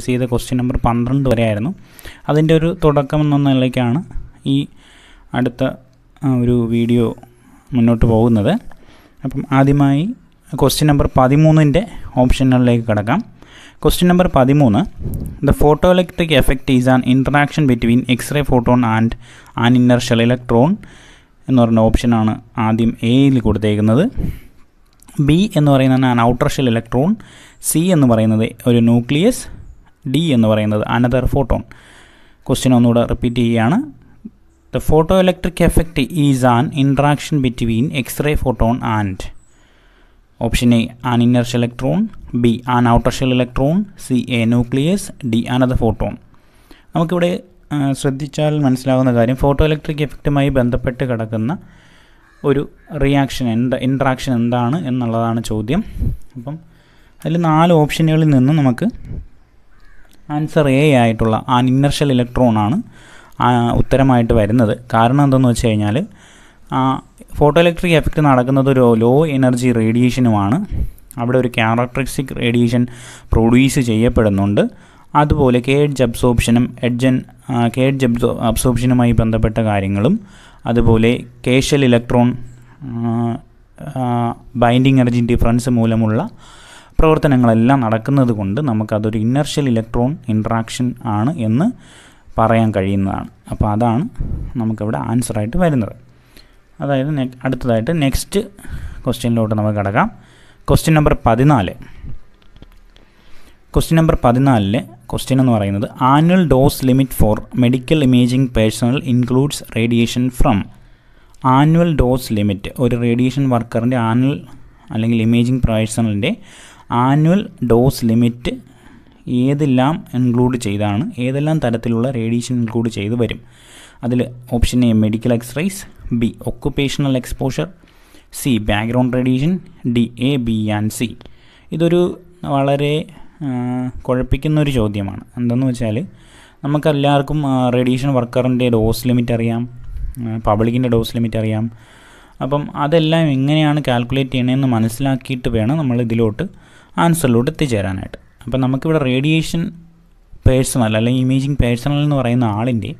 discuss ചെയ്ത question number പന്ത്രണ്ട് വരെ ആയിരുന്നു അതിൻ്റെ ഒരു തുടക്കം എന്ന നിലയ്ക്കാണ് ഈ അടുത്ത ഒരു വീഡിയോ മുന്നോട്ട് പോകുന്നത് അപ്പം ആദ്യമായി ക്വസ്റ്റ്യൻ നമ്പർ പതിമൂന്നിൻ്റെ ഓപ്ഷനുകളിലേക്ക് കിടക്കാം ക്വസ്റ്റ്യൻ നമ്പർ പതിമൂന്ന് the photo electric effect is an interaction between X-ray photon and an inner shell electron എന്ന് പറയുന്ന ഓപ്ഷനാണ് ആദ്യം എയിൽ കൊടുത്തേക്കുന്നത് ബി എന്ന് പറയുന്നതാണ് ഔട്ടർ ഷെൽ ഇലക്ട്രോൺ സി എന്ന് പറയുന്നത് ഒരു ന്യൂക്ലിയസ് ഡി എന്ന് പറയുന്നത് അനദർ ഫോട്ടോൺ ക്വസ്റ്റ്യൻ ഒന്നുകൂടെ റിപ്പീറ്റ് ചെയ്യുകയാണ് the photo electric effect is an interaction between X-ray photon and option A an inner shell electron B an outer shell electron C a nucleus D another photon നമുക്കിവിടെ ശ്രദ്ധിച്ചാൽ മനസ്സിലാകുന്ന കാര്യം photo electric എഫക്റ്റുമായി ബന്ധപ്പെട്ട് കിടക്കുന്ന ഒരു reaction എന്ത് interaction എന്താണ് എന്നുള്ളതാണ് ചോദ്യം അപ്പം അതിൽ നാല് ഓപ്ഷനുകളിൽ നിന്നും നമുക്ക് ആൻസർ എ ആയിട്ടുള്ള ആൻ ഇന്നർഷ്യൽ ഇലക്ട്രോണാണ് ഉത്തരമായിട്ട് വരുന്നത് കാരണം എന്തെന്ന് വെച്ച് കഴിഞ്ഞാൽ ഫോട്ടോ ഇലക്ട്രിക് എഫക്റ്റ് നടക്കുന്നത് ഒരു ലോ എനർജി റേഡിയേഷനുമാണ് അവിടെ ഒരു ക്യാരക്ടറിസ്റ്റിക് റേഡിയേഷൻ പ്രൊഡ്യൂസ് ചെയ്യപ്പെടുന്നുണ്ട് അതുപോലെ കേഡ്ജ് അബ്സോപ്ഷനും എഡ്ജൻ കേഡ്ജ് അബ്സോ അബ്സോപ്ഷനുമായി ബന്ധപ്പെട്ട കാര്യങ്ങളും അതുപോലെ K shell electron binding energy difference മൂലമുള്ള പ്രവർത്തനങ്ങളെല്ലാം നടക്കുന്നത് കൊണ്ട് നമുക്കതൊരു ഇന്നർഷ്യൽ ഇലക്ട്രോൺ ഇൻട്രാക്ഷൻ ആണ് എന്ന് പറയാൻ കഴിയുന്നതാണ് അപ്പോൾ അതാണ് നമുക്കിവിടെ ആൻസറായിട്ട് വരുന്നത് അതായത് അടുത്തതായിട്ട് നെക്സ്റ്റ് ക്വസ്റ്റ്യനിലോട്ട് നമുക്ക് കിടക്കാം ക്വസ്റ്റ്യൻ നമ്പർ പതിനാല് ക്വസ്റ്റ്യൻ നമ്പർ പതിനാലിലെ ക്വസ്റ്റ്യൻ എന്ന് പറയുന്നത് annual dose limit for medical imaging personnel includes radiation from annual dose limit ഒരു റേഡിയേഷൻ വർക്കറിൻ്റെ ആനുവൽ അല്ലെങ്കിൽ ഇമേജിംഗ് പേഴ്സണലിൻ്റെ ആനുവൽ ഡോസ് ലിമിറ്റ് ഏതെല്ലാം ഇൻക്ലൂഡ് ചെയ്താണ് ഏതെല്ലാം തരത്തിലുള്ള റേഡിയേഷൻ ഇൻക്ലൂഡ് ചെയ്ത് വരും അതിൽ option A medical X-rays B occupational exposure C background radiation D A B and C ഇതൊരു വളരെ കുഴപ്പിക്കുന്ന ഒരു ചോദ്യമാണ് എന്തെന്ന് വെച്ചാൽ നമുക്കെല്ലാവർക്കും റേഡിയേഷൻ വർക്കറിൻ്റെ ഡോസ് ലിമിറ്റ് അറിയാം പബ്ലിക്കിൻ്റെ ഡോസ് ലിമിറ്റ് അറിയാം അപ്പം അതെല്ലാം എങ്ങനെയാണ് കാൽക്കുലേറ്റ് ചെയ്യണമെന്ന് മനസ്സിലാക്കിയിട്ട് വേണം നമ്മൾ ഇതിലോട്ട് ആൻസറിലോട്ട് എത്തിച്ചേരാനായിട്ട് അപ്പോൾ നമുക്കിവിടെ റേഡിയേഷൻ പേഴ്സണൽ അല്ലെങ്കിൽ ഇമേജിങ് പേഴ്സണൽ എന്ന് പറയുന്ന ആളിൻ്റെ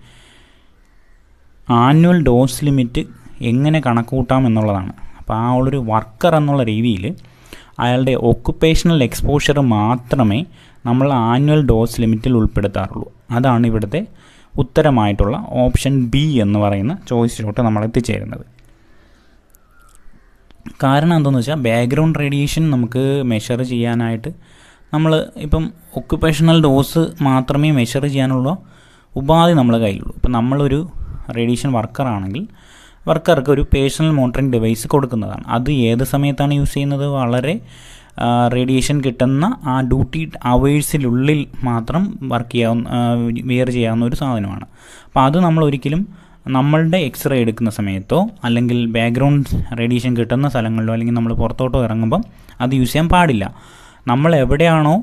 ആനുവൽ ഡോസ് ലിമിറ്റ് എങ്ങനെ കണക്കൂട്ടാം എന്നുള്ളതാണ് അപ്പോൾ ആ ഉള്ളൊരു വർക്കർ എന്നുള്ള രീതിയിൽ അയാളുടെ ഓക്കുപ്പേഷണൽ എക്സ്പോഷർ മാത്രമേ നമ്മൾ ആനുവൽ ഡോസ് ലിമിറ്റിൽ ഉൾപ്പെടുത്താറുള്ളൂ അതാണ് ഇവിടുത്തെ ഉത്തരമായിട്ടുള്ള ഓപ്ഷൻ ബി എന്ന് പറയുന്ന ചോയ്സിലോട്ട് നമ്മൾ എത്തിച്ചേരുന്നത് കാരണം എന്താണെന്ന് വെച്ചാൽ ബാക്ക്ഗ്രൗണ്ട് റേഡിയേഷൻ നമുക്ക് മെഷർ ചെയ്യാനായിട്ട് നമ്മൾ ഇപ്പം ഒക്കുപേഷണൽ ഡോസ് മാത്രമേ മെഷർ ചെയ്യാനുള്ള ഉപാധി നമ്മളെ കയ്യിലുള്ളൂ ഇപ്പം നമ്മളൊരു റേഡിയേഷൻ വർക്കറാണെങ്കിൽ വർക്കർക്ക് ഒരു പേഴ്സണൽ മോണിറ്ററിംഗ് ഡിവൈസ് കൊടുക്കുന്നതാണ് അത് ഏത് സമയത്താണ് യൂസ് ചെയ്യുന്നത് വളരെ റേഡിയേഷൻ കിട്ടുന്ന ആ ഡ്യൂട്ടി അവേഴ്സിലുള്ളിൽ മാത്രം വർക്ക് ചെയ്യാവുന്ന വെയർ ചെയ്യാവുന്ന ഒരു സാധനമാണ് അപ്പോൾ അത് നമ്മൾ ഒരിക്കലും നമ്മളുടെ എക്സ്റേ എടുക്കുന്ന സമയത്തോ അല്ലെങ്കിൽ ബാക്ക്ഗ്രൗണ്ട് റേഡിയേഷൻ കിട്ടുന്ന സ്ഥലങ്ങളിലോ അല്ലെങ്കിൽ നമ്മൾ പുറത്തോട്ടോ ഇറങ്ങുമ്പം അത് യൂസ് ചെയ്യാൻ പാടില്ല നമ്മൾ എവിടെയാണോ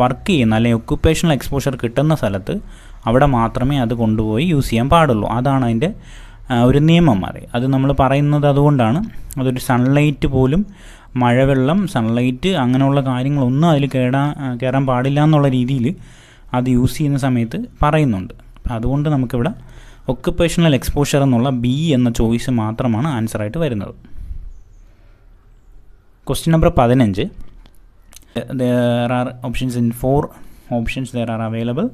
വർക്ക് ചെയ്യുന്ന അല്ലെങ്കിൽ ഒക്യുപ്പേഷണൽ എക്സ്പോഷർ കിട്ടുന്ന സ്ഥലത്ത് അവിടെ മാത്രമേ അത് കൊണ്ടുപോയി യൂസ് ചെയ്യാൻ പാടുള്ളൂ അതാണ് അതിൻ്റെ ഒരു നിയമം മാറി അത് നമ്മൾ പറയുന്നത് അതുകൊണ്ടാണ് അതൊരു സൺലൈറ്റ് പോലും മഴവെള്ളം സൺലൈറ്റ് അങ്ങനെയുള്ള കാര്യങ്ങളൊന്നും അതിൽ കേടാ കയറാൻ പാടില്ല എന്നുള്ള രീതിയിൽ അത് യൂസ് ചെയ്യുന്ന സമയത്ത് പറയുന്നുണ്ട് അതുകൊണ്ട് നമുക്കിവിടെ ഒക്കുപേഷണൽ എക്സ്പോഷർ എന്നുള്ള ബി എന്ന ചോയ്സ് മാത്രമാണ് ആൻസറായിട്ട് വരുന്നത് ക്വസ്റ്റ്യൻ നമ്പർ പതിനഞ്ച് there are options in four options there are available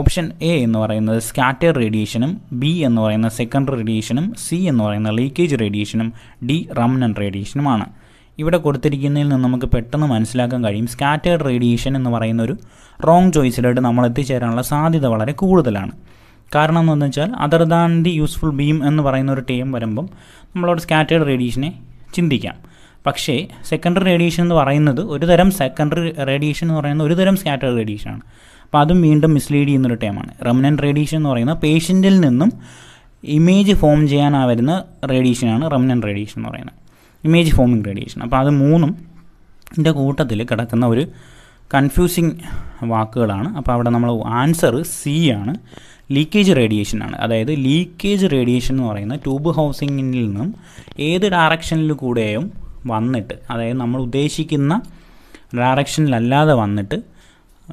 option A എന്ന് പറയുന്നത് സ്കാറ്റർ റേഡിയേഷനും ബി എന്ന് പറയുന്ന സെക്കൻഡറി റേഡിയേഷനും സി എന്ന് പറയുന്ന ലീക്കേജ് റേഡിയേഷനും ഡി റംനൻ റേഡിയേഷനുമാണ് ഇവിടെ കൊടുത്തിരിക്കുന്നതിൽ നിന്ന് നമുക്ക് പെട്ടെന്ന് മനസ്സിലാക്കാൻ കഴിയും സ്കാറ്റേർഡ് റേഡിയേഷൻ എന്ന് പറയുന്ന ഒരു റോങ് ചോയ്സിലായിട്ട് നമ്മൾ എത്തിച്ചേരാനുള്ള സാധ്യത വളരെ കൂടുതലാണ് കാരണം എന്ന് വെച്ചാൽ other than the useful beam എന്ന് പറയുന്ന ഒരു ടേം വരുമ്പം നമ്മളോട് സ്കാറ്റേഡ് റേഡിയേഷനെ ചിന്തിക്കാം പക്ഷേ സെക്കൻഡറി റേഡിയേഷൻ എന്ന് പറയുന്നത് ഒരു തരം സെക്കൻഡറി റേഡിയേഷൻ എന്ന് പറയുന്നത് ഒരു തരം സ്കാറ്റേഡ് റേഡിയേഷൻ ആണ് അപ്പോൾ അതും വീണ്ടും മിസ്ലീഡ് ചെയ്യുന്നൊരു ടേമാണ് റെമനൻറ്റ് റേഡിയേഷൻ എന്ന് പറയുന്നത് പേഷ്യൻറ്റിൽ നിന്നും ഇമേജ് ഫോം ചെയ്യാനാവുന്ന റേഡിയേഷനാണ് റെമനൻറ്റ് റേഡിയേഷൻ എന്ന് പറയുന്നത് ഇമേജ് ഫോമിംഗ് റേഡിയേഷൻ അപ്പോൾ അത് മൂന്നും ഇതിൻ്റെ കൂട്ടത്തിൽ കിടക്കുന്ന ഒരു കൺഫ്യൂസിങ് വാക്കുകളാണ് അപ്പോൾ അവിടെ നമ്മൾ ആൻസർ സി ആണ് ലീക്കേജ് റേഡിയേഷൻ ആണ് അതായത് ലീക്കേജ് റേഡിയേഷൻ എന്ന് പറയുന്ന ട്യൂബ് ഹൗസിങ്ങിൽ നിന്നും ഏത് ഡയറക്ഷനിൽ കൂടെയും വന്നിട്ട് അതായത് നമ്മൾ ഉദ്ദേശിക്കുന്ന ഡയറക്ഷനിലല്ലാതെ വന്നിട്ട്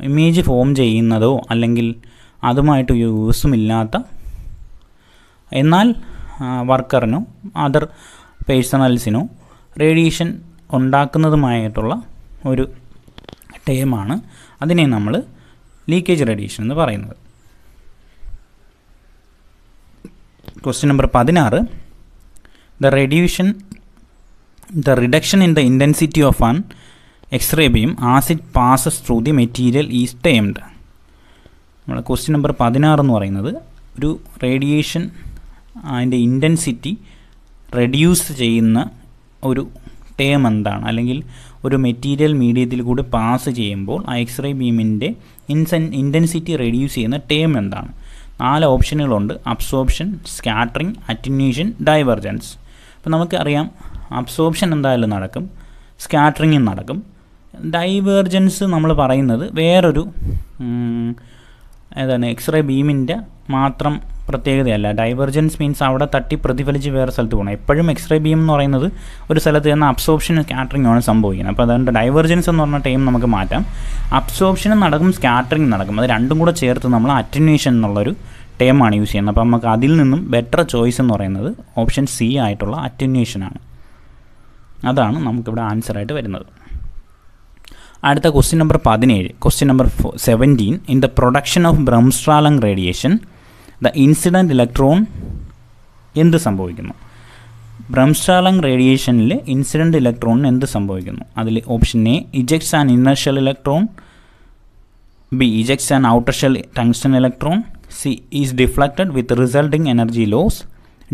ഇമേജ് ഫോം ചെയ്യുന്നതോ അല്ലെങ്കിൽ അതുമായിട്ട് യൂസുമില്ലാത്ത എന്നാൽ വർക്കറിനോ അതർ പേഴ്സണൽസിനോ റേഡിയേഷൻ ഉണ്ടാക്കുന്നതുമായിട്ടുള്ള ഒരു ടേമാണ് അതിനെ നമ്മൾ ലീക്കേജ് റേഡിയേഷൻ എന്ന് പറയുന്നത് ക്വസ്റ്റ്യൻ നമ്പർ പതിനാറ് the reduction the reduction in the intensity of an X-ray beam as it passes through the material is termed നമ്മൾ ക്വസ്റ്റ്യൻ നമ്പർ പതിനാറ് എന്ന് പറയുന്നത് ഒരു റേഡിയേഷൻ അതിൻ്റെ ഇൻറ്റൻസിറ്റി റെഡ്യൂസ് ചെയ്യുന്ന ഒരു ടേം എന്താണ് അല്ലെങ്കിൽ ഒരു മെറ്റീരിയൽ മീഡിയത്തിൽ കൂടി പാസ് ചെയ്യുമ്പോൾ ആ എക്സ്റേ ബീമിൻ്റെ ഇൻസെൻ ഇൻറ്റൻസിറ്റി റെഡ്യൂസ് ചെയ്യുന്ന ടേം എന്താണ് നാല് ഓപ്ഷനുകളുണ്ട് അബ്സോപ്ഷൻ സ്കാറ്ററിങ് അറ്റിന്യൂഷൻ ഡൈവർജൻസ് അപ്പോൾ നമുക്കറിയാം അബ്സോപ്ഷൻ എന്തായാലും നടക്കും സ്കാറ്ററിങ്ങും നടക്കും ഡൈവേർജൻസ് നമ്മൾ പറയുന്നത് വേറൊരു ഏതാണ് എക്സ്റേ ബീമിൻ്റെ മാത്രം പ്രത്യേകതയല്ല ഡൈവർജൻസ് മീൻസ് അവിടെ തട്ടി പ്രതിഫലിച്ച് വേറെ സ്ഥലത്ത് പോകണം എപ്പോഴും എക്സ്റേ ബീം എന്ന് പറയുന്നത് ഒരു സ്ഥലത്ത് നിന്ന് അബ്സോപ്ഷൻ സ്കാറ്ററിംഗ് ആണ് സംഭവിക്കുന്നത് അപ്പോൾ അതുകൊണ്ട് ഡൈവർജൻസ് എന്ന് പറഞ്ഞ ടൈം നമുക്ക് മാറ്റാം അബ്സോർപ്ഷനും നടക്കും സ്കാറ്ററിംഗ് നടക്കും അത് രണ്ടും കൂടെ ചേർത്ത് നമ്മൾ അറ്റന്വേഷൻ എന്നുള്ളൊരു ആണ് യൂസ് ചെയ്യുന്നത് അപ്പോൾ നമുക്ക് അതിൽ നിന്നും ബെറ്റർ ചോയ്സ് എന്ന് പറയുന്നത് ഓപ്ഷൻ സി ആയിട്ടുള്ള അറ്റന്വേഷനാണ് അതാണ് നമുക്കിവിടെ ആൻസറായിട്ട് വരുന്നത് അടുത്ത ക്വസ്റ്റ്യൻ നമ്പർ പതിനേഴ് question number seventeen in the production of bremsstrahlung radiation the incident electron എന്ത് സംഭവിക്കുന്നു ബ്രംസ്ട്രാലങ് റേഡിയേഷനിൽ ഇൻസിഡൻറ്റ് ഇലക്ട്രോണിന് എന്ത് സംഭവിക്കുന്നു അതിൽ option A ejects and inner shell electron B ejects and outer shell tungsten electron C is deflected with resulting energy loss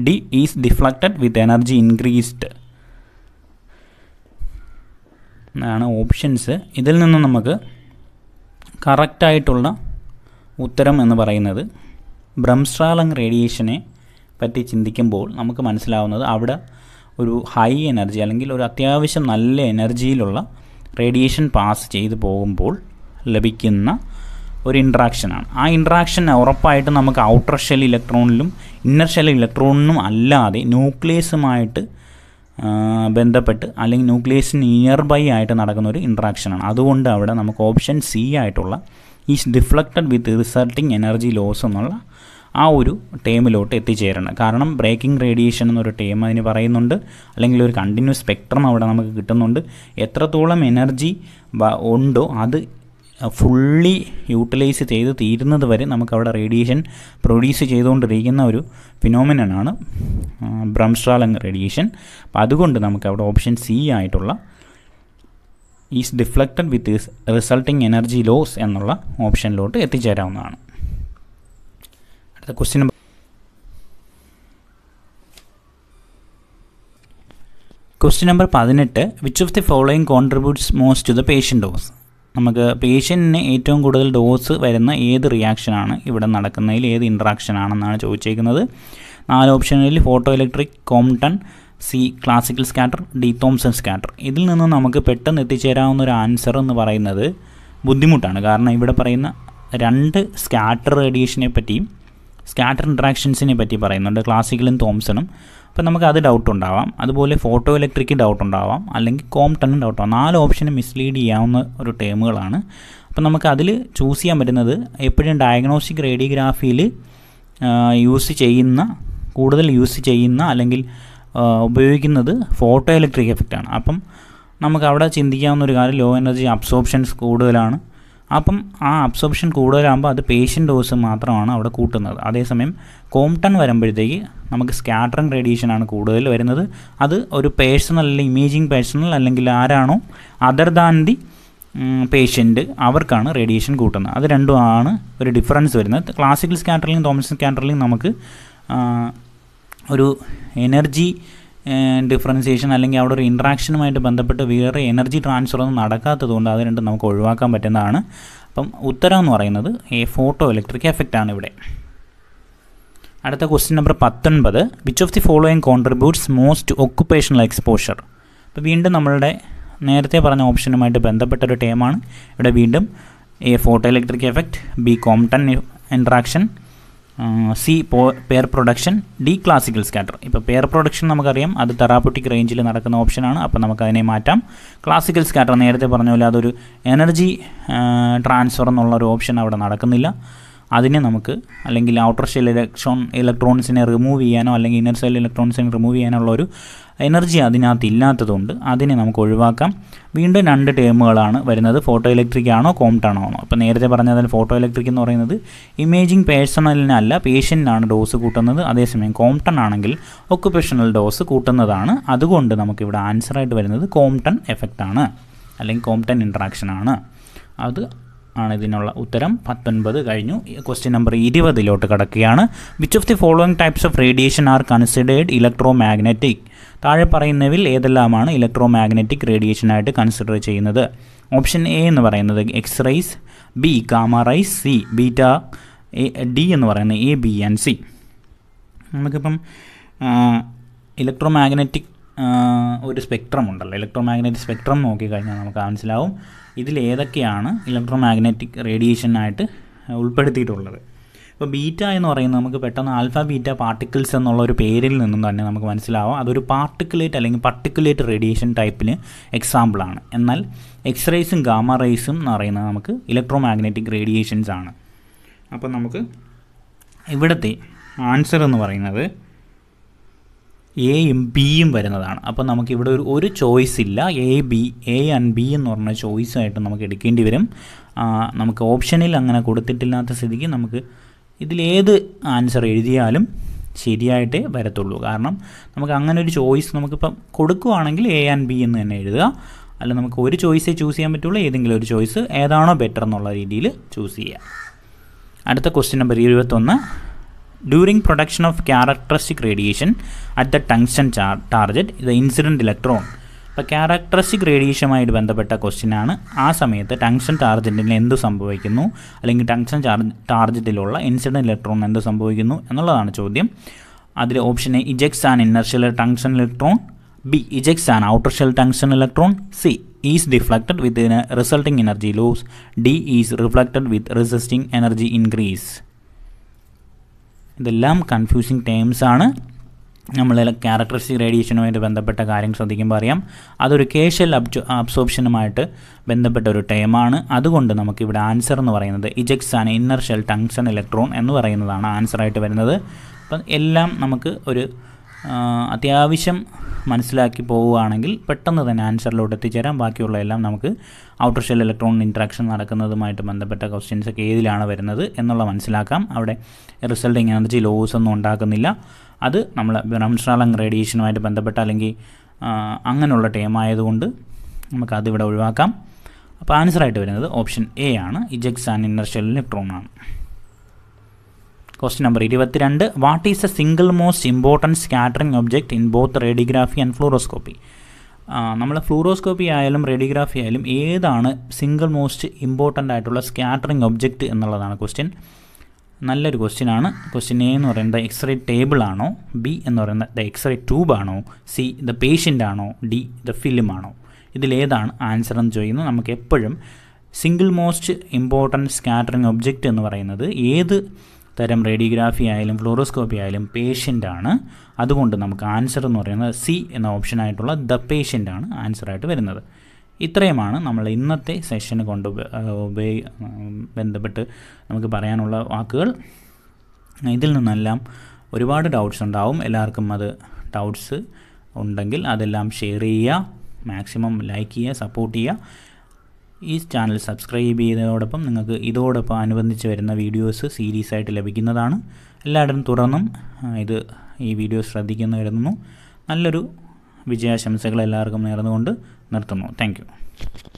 D is deflected with energy increased ആണ് options ഇതിൽ നിന്ന് നമുക്ക് കറക്റ്റായിട്ടുള്ള ഉത്തരം എന്ന് പറയുന്നത് ബ്രംസ്ട്രാലങ് റേഡിയേഷനെ പറ്റി ചിന്തിക്കുമ്പോൾ നമുക്ക് മനസ്സിലാവുന്നത് അവിടെ ഒരു ഹൈ എനർജി അല്ലെങ്കിൽ ഒരു അത്യാവശ്യം നല്ല എനർജിയിലുള്ള റേഡിയേഷൻ പാസ് ചെയ്തു പോകുമ്പോൾ ലഭിക്കുന്ന ഒരു ഇൻട്രാക്ഷനാണ് ആ ഇൻട്രാക്ഷൻ ഉറപ്പായിട്ടും നമുക്ക് ഔട്ടർ ഷെൽ ഇലക്ട്രോണിലും ഇന്നർ ഷെൽ ഇലക്ട്രോണിനും അല്ലാതെ ന്യൂക്ലിയസുമായിട്ട് ബന്ധപ്പെട്ട് അല്ലെങ്കിൽ ന്യൂക്ലിയസിന് നിയർ ബൈ ആയിട്ട് നടക്കുന്ന ഒരു ഇൻട്രാക്ഷനാണ് അതുകൊണ്ട് അവിടെ നമുക്ക് ഓപ്ഷൻ സി ആയിട്ടുള്ള is deflected with resulting energy loss എന്നുള്ള ആ ഒരു ടേമിലോട്ട് എത്തിച്ചേരണം കാരണം ബ്രേക്കിംഗ് റേഡിയേഷൻ എന്നൊരു ടേം അതിന് പറയുന്നുണ്ട് അല്ലെങ്കിൽ ഒരു കണ്ടിന്യൂസ് സ്പെക്ട്രം അവിടെ നമുക്ക് കിട്ടുന്നുണ്ട് എത്രത്തോളം എനർജി ഉണ്ടോ അത് ഫുള്ളി യൂട്ടിലൈസ് ചെയ്ത് തീരുന്നത് വരെ നമുക്കവിടെ റേഡിയേഷൻ പ്രൊഡ്യൂസ് ചെയ്തുകൊണ്ടിരിക്കുന്ന ഒരു ഫിനോമിനനാണ് ബ്രംസ്ട്രാലങ് റേഡിയേഷൻ അപ്പോൾ അതുകൊണ്ട് നമുക്കവിടെ ഓപ്ഷൻ സി ആയിട്ടുള്ള is deflected with resulting energy loss എന്നുള്ള ഓപ്ഷനിലോട്ട് എത്തിച്ചേരാവുന്നതാണ് അടുത്ത ക്വസ്റ്റ്യൻ നമ്പർ ക്വസ്റ്റ്യൻ നമ്പർ പതിനെട്ട് which of the following contributes most to the patient dose നമുക്ക് പേഷ്യൻറ്റിന് ഏറ്റവും കൂടുതൽ ഡോസ് വരുന്ന ഏത് റിയാക്ഷനാണ് ഇവിടെ നടക്കുന്നതിൽ ഏത് ഇൻട്രാക്ഷൻ ആണെന്നാണ് ചോദിച്ചേക്കുന്നത് നാല് ഓപ്ഷനുകളിൽ photo electric Compton C classical scatter D Thomson scatter ഇതിൽ നിന്ന് നമുക്ക് പെട്ടെന്ന് എത്തിച്ചേരാവുന്ന ഒരു ആൻസർ എന്ന് പറയുന്നത് ബുദ്ധിമുട്ടാണ് കാരണം ഇവിടെ പറയുന്ന രണ്ട് സ്കാറ്റർ റേഡിയേഷനെ പറ്റിയും സ്കാറ്റർ ഇൻട്രാക്ഷൻസിനെ പറ്റി പറയുന്നുണ്ട് ക്ലാസിക്കലും തോംസണും അപ്പോൾ നമുക്ക് അത് ഡൗട്ട് ഉണ്ടാവാം അതുപോലെ ഫോട്ടോ ഇലക്ട്രിക്ക് ഡൗട്ട് ഉണ്ടാവാം അല്ലെങ്കിൽ കോംടണും ഡൗട്ട് ആവാം നാല് ഓപ്ഷനും മിസ്ലീഡ് ചെയ്യാവുന്ന ഒരു ടേമുകളാണ് അപ്പോൾ നമുക്ക് അതിൽ ചൂസ് ചെയ്യാൻ പറ്റുന്നത് എപ്പോഴും ഡയഗ്നോസ്റ്റിക് റേഡിയോഗ്രാഫിയിൽ യൂസ് ചെയ്യുന്ന കൂടുതൽ യൂസ് ചെയ്യുന്ന അല്ലെങ്കിൽ ഉപയോഗിക്കുന്നത് ഫോട്ടോ ഇലക്ട്രിക് എഫക്റ്റാണ് അപ്പം നമുക്ക് അവിടെ ചിന്തിക്കാവുന്ന ഒരു കാര്യം ലോ എനർജി അബ്സോർപ്ഷൻസ് കൂടുതലാണ് അപ്പം ആ അബ്സോർപ്ഷൻ കൂടുതലാകുമ്പോൾ അത് പേഷ്യൻ്റ് ഡോസ് മാത്രമാണ് അവിടെ കൂട്ടുന്നത് അതേസമയം കോംടൺ വരുമ്പോഴത്തേക്ക് നമുക്ക് സ്കാറ്ററിംഗ് റേഡിയേഷൻ ആണ് കൂടുതൽ വരുന്നത് അത് ഒരു പേഴ്സണൽ അല്ലെങ്കിൽ ഇമേജിങ് പേഴ്സണൽ അല്ലെങ്കിൽ ആരാണോ അതർ ദാൻ ദി പേഷ്യൻ്റ് അവർക്കാണ് റേഡിയേഷൻ കൂട്ടുന്നത് അത് ആണ് ഒരു ഡിഫറൻസ് വരുന്നത് ക്ലാസിക്കൽ സ്കാറ്ററിംഗ് തോമസ് സ്കാറ്ററിംഗ് നമുക്ക് ഒരു എനർജി ഡിഫറൻസിയേഷൻ അല്ലെങ്കിൽ അവിടെ ഒരു ഇൻട്രാക്ഷനുമായിട്ട് ബന്ധപ്പെട്ട് വേറെ എനർജി ട്രാൻസ്ഫർ ഒന്നും നടക്കാത്തതുകൊണ്ട് അത് രണ്ടും നമുക്ക് ഒഴിവാക്കാൻ പറ്റുന്നതാണ് അപ്പം ഉത്തരം എന്ന് പറയുന്നത് ഈ ഫോട്ടോ ഇലക്ട്രിക് എഫക്റ്റാണ് ഇവിടെ അടുത്ത ക്വസ്റ്റ്യൻ നമ്പർ പത്തൊൻപത് which of the following contributes most occupational exposure അപ്പോൾ വീണ്ടും നമ്മളുടെ നേരത്തെ പറഞ്ഞ ഓപ്ഷനുമായിട്ട് ബന്ധപ്പെട്ട ഒരു ടേമാണ് ഇവിടെ വീണ്ടും A photo electric effect B Compton interaction C pair production D classical scatter ഇപ്പോൾ പെയർ പ്രൊഡക്ഷൻ നമുക്കറിയാം അത് തെറാപ്യൂട്ടിക് റേഞ്ചിൽ നടക്കുന്ന ഓപ്ഷനാണ് അപ്പോൾ നമുക്കതിനെ മാറ്റാം ക്ലാസിക്കൽ സ്കാറ്റർ നേരത്തെ പറഞ്ഞ പോലെ അതൊരു എനർജി ട്രാൻസ്ഫർ എന്നുള്ളൊരു ഓപ്ഷൻ അവിടെ നടക്കുന്നില്ല അതിനെ നമുക്ക് അല്ലെങ്കിൽ ഔട്ടർ ഷെൽ ഇലക്ട്രോൺ ഇലക്ട്രോൺസിനെ റിമൂവ് ചെയ്യാനോ അല്ലെങ്കിൽ ഇന്നർ സെൽ ഇലക്ട്രോൺസിനെ റിമൂവ് ചെയ്യാനുള്ള ഒരു എനർജി അതിനകത്ത് ഇല്ലാത്തതുകൊണ്ട് അതിനെ നമുക്ക് ഒഴിവാക്കാം വീണ്ടും രണ്ട് ടേമുകളാണ് വരുന്നത് ഫോട്ടോ ഇലക്ട്രിക് ആണോ കോംടാണോ ആണോ അപ്പോൾ നേരത്തെ പറഞ്ഞാൽ ഫോട്ടോ ഇലക്ട്രിക് എന്ന് പറയുന്നത് ഇമേജിംഗ് പേഴ്സണലിനല്ല പേഷ്യൻ്റിനാണ് ഡോസ് കൂട്ടുന്നത് അതേസമയം കോംപ്ടൺ ആണെങ്കിൽ ഒക്കുപേഷണൽ ഡോസ് കൂട്ടുന്നതാണ് അതുകൊണ്ട് നമുക്കിവിടെ ആൻസറായിട്ട് വരുന്നത് കോംടൺ എഫക്റ്റ് ആണ് അല്ലെങ്കിൽ കോംപ്ടൺ ഇൻട്രാക്ഷൻ ആണ് അത് ആണ് ഇതിനുള്ള ഉത്തരം പത്തൊൻപത് കഴിഞ്ഞു ക്വസ്റ്റ്യൻ നമ്പർ ഇരുപതിലോട്ട് കിടക്കുകയാണ് which of the following types of radiation are considered electromagnetic താഴെ പറയുന്നവയിൽ ഏതെല്ലാമാണ് ഇലക്ട്രോ മാഗ്നറ്റിക് റേഡിയേഷനായിട്ട് കൺസിഡർ ചെയ്യുന്നത് ഓപ്ഷൻ എ എന്ന് പറയുന്നത് X rays B gamma rays C beta D എന്ന് പറയുന്നത് എ ബി ആൻഡ് സി നമുക്കിപ്പം ഇലക്ട്രോ മാഗ്നറ്റിക് ഒരു സ്പെക്ട്രം ഉണ്ടല്ലോ ഇലക്ട്രോ മാഗ്നറ്റിക് സ്പെക്ട്രം നോക്കിക്കഴിഞ്ഞാൽ നമുക്ക് മനസ്സിലാവും ഇതിലേതൊക്കെയാണ് ഇലക്ട്രോ മാഗ്നറ്റിക് റേഡിയേഷനായിട്ട് ഉൾപ്പെടുത്തിയിട്ടുള്ളത് ഇപ്പോൾ ബീറ്റ എന്ന് പറയുന്നത് നമുക്ക് പെട്ടെന്ന് ആൽഫ ബീറ്റ പാർട്ടിക്കിൾസ് എന്നുള്ള ഒരു പേരിൽ നിന്നും തന്നെ നമുക്ക് മനസ്സിലാവും അതൊരു പാർട്ടിക്കുലേറ്റ് അല്ലെങ്കിൽ പർട്ടിക്കുലേറ്റ് റേഡിയേഷൻ ടൈപ്പിന് എക്സാമ്പിളാണ് എന്നാൽ എക്സ് റേസും ഗാമ റേസും എന്ന് പറയുന്നത് നമുക്ക് ഇലക്ട്രോ മാഗ്നറ്റിക് റേഡിയേഷൻസ് ആണ് അപ്പോൾ നമുക്ക് ഇവിടുത്തെ ആൻസർ എന്ന് പറയുന്നത് എയും ബിയും വരുന്നതാണ് അപ്പോൾ നമുക്കിവിടെ ഒരു ഒരു ചോയ്സ് ഇല്ല A B A and B എന്ന് പറഞ്ഞ ചോയ്സായിട്ട് നമുക്ക് എടുക്കേണ്ടി വരും നമുക്ക് ഓപ്ഷനിൽ അങ്ങനെ കൊടുത്തിട്ടില്ലാത്ത സ്ഥിതിക്ക് നമുക്ക് ഇതിലേത് ആൻസർ എഴുതിയാലും ശരിയായിട്ടേ വരത്തുള്ളൂ കാരണം നമുക്ക് അങ്ങനെ ഒരു ചോയ്സ് നമുക്കിപ്പം കൊടുക്കുവാണെങ്കിൽ എ ആൻഡ് ബി എന്ന് തന്നെ എഴുതുക അല്ല നമുക്ക് ഒരു ചോയ്സേ ചൂസ് ചെയ്യാൻ പറ്റുള്ളൂ ഏതെങ്കിലും ഒരു ചോയ്സ് ഏതാണോ ബെറ്റർ എന്നുള്ള രീതിയിൽ ചൂസ് ചെയ്യുക അടുത്ത ക്വസ്റ്റ്യൻ നമ്പർ ഇരുപത്തൊന്ന് during production of characteristic radiation at the tungsten target target, incident electron അപ്പോൾ ക്യാരക്ടറിസ്റ്റിക് റേഡിയേഷനുമായിട്ട് ബന്ധപ്പെട്ട ക്വസ്റ്റിനാണ് ആ സമയത്ത് ടങ്ഷൻ ടാർജറ്റിന് എന്ത് സംഭവിക്കുന്നു അല്ലെങ്കിൽ ടങ്ഷൻ ടാർജറ്റിലുള്ള ഇൻസിഡൻറ്റ് ഇലക്ട്രോൺ എന്ത് സംഭവിക്കുന്നു എന്നുള്ളതാണ് ചോദ്യം അതിൽ option A ejects an inner shell tungsten electron B ejects an outer shell tungsten electron C is deflected with resulting energy loss D is reflected with resisting energy increase ഇതെല്ലാം കൺഫ്യൂസിങ് ടേംസ് ആണ് നമ്മൾ characteristic റേഡിയേഷനുമായിട്ട് ബന്ധപ്പെട്ട കാര്യം ശ്രദ്ധിക്കുമ്പോൾ അറിയാം അതൊരു കേഷ്യൽ അബ്ജോ അബ്സോർപ്ഷനുമായിട്ട് ബന്ധപ്പെട്ട ഒരു ടൈമാണ് അതുകൊണ്ട് നമുക്കിവിടെ ആൻസർ എന്ന് പറയുന്നത് ഇജക്സ് ആണ് ഇന്നർ ഷെൽ ടങ്സൺ ഇലക്ട്രോൺ എന്ന് പറയുന്നതാണ് ആൻസറായിട്ട് വരുന്നത് അപ്പം എല്ലാം നമുക്ക് ഒരു അത്യാവശ്യം മനസ്സിലാക്കി പോവുകയാണെങ്കിൽ പെട്ടെന്ന് തന്നെ ആൻസറിലോട്ട് എത്തിച്ചേരാം ബാക്കിയുള്ള എല്ലാം നമുക്ക് ഔട്ടർ ഷെൽ ഇലക്ട്രോൺ ഇൻട്രാക്ഷൻ നടക്കുന്നതുമായിട്ട് ബന്ധപ്പെട്ട ക്വസ്റ്റ്യൻസ് ഒക്കെ ഏതിലാണ് വരുന്നത് എന്നുള്ള മനസ്സിലാക്കാം അവിടെ റിസൾട്ടിങ് എനർജി ലോസ് ഒന്നും ഉണ്ടാക്കുന്നില്ല അത് നമ്മൾ ബ്രഹ്മസ്ട്രാലങ് റേഡിയേഷനുമായിട്ട് ബന്ധപ്പെട്ട അല്ലെങ്കിൽ അങ്ങനെയുള്ള ടേം ആയതുകൊണ്ട് നമുക്കതിവിടെ ഒഴിവാക്കാം അപ്പോൾ ആൻസറായിട്ട് വരുന്നത് ഓപ്ഷൻ എ ആണ് ejects and inner shell electron ആണ് ക്വസ്റ്റ്യൻ നമ്പർ ഇരുപത്തിരണ്ട് what is a single most important scattering object in both radiography and fluoroscopy നമ്മൾ ഫ്ലൂറോസ്കോപ്പി ആയാലും റേഡിയോഗ്രാഫി ആയാലും ഏതാണ് സിംഗിൾ മോസ്റ്റ് ഇമ്പോർട്ടൻ്റ് ആയിട്ടുള്ള സ്കാറ്ററിംഗ് ഒബ്ജക്റ്റ് എന്നുള്ളതാണ് ക്വസ്റ്റ്യൻ നല്ലൊരു ക്വസ്റ്റ്യൻ ആണ് ക്വസ്റ്റ്യൻ എ എന്ന് പറയുന്നത് എക്സ്റേ ടേബിൾ ആണോ ബി എന്ന് പറയുന്നത് ദ എക്സ്റേ ട്യൂബ് ആണോ സി ദ പേഷ്യൻ്റ് ആണോ ഡി ദ ഫിലിം ആണോ ഇതിലേതാണ് ആൻസർ എന്ന് ചോദിക്കുന്നത് നമുക്ക് എപ്പോഴും single most important scattering object എന്ന് പറയുന്നത് ഏത് തരം റേഡിയോഗ്രാഫി ആയാലും ഫ്ലോറോസ്കോപ്പി ആയാലും ആണ് അതുകൊണ്ട് നമുക്ക് ആൻസർ എന്ന് പറയുന്നത് സി എന്ന ഓപ്ഷനായിട്ടുള്ള ദ ആണ് ആൻസറായിട്ട് വരുന്നത് ഇത്രയുമാണ് നമ്മൾ ഇന്നത്തെ സെഷന് കൊണ്ട് ഉപയോഗ ബന്ധപ്പെട്ട് നമുക്ക് പറയാനുള്ള വാക്കുകൾ ഇതിൽ നിന്നെല്ലാം ഒരുപാട് ഡൗട്ട്സ് ഉണ്ടാവും എല്ലാവർക്കും അത് ഡൗട്ട്സ് ഉണ്ടെങ്കിൽ അതെല്ലാം ഷെയർ ചെയ്യുക മാക്സിമം ലൈക്ക് ചെയ്യുക സപ്പോർട്ട് ചെയ്യുക ഈ ചാനൽ സബ്സ്ക്രൈബ് ചെയ്തതോടൊപ്പം നിങ്ങൾക്ക് ഇതോടൊപ്പം അനുബന്ധിച്ച് വരുന്ന വീഡിയോസ് സീരീസ് ആയിട്ട് ലഭിക്കുന്നതാണ് എല്ലാവരും തുറന്നും ഇത് ഈ വീഡിയോ ശ്രദ്ധിക്കുന്ന വരുന്നു നല്ലൊരു വിജയാശംസകൾ എല്ലാവർക്കും നേർന്നുകൊണ്ട് നിർത്തുന്നു താങ്ക്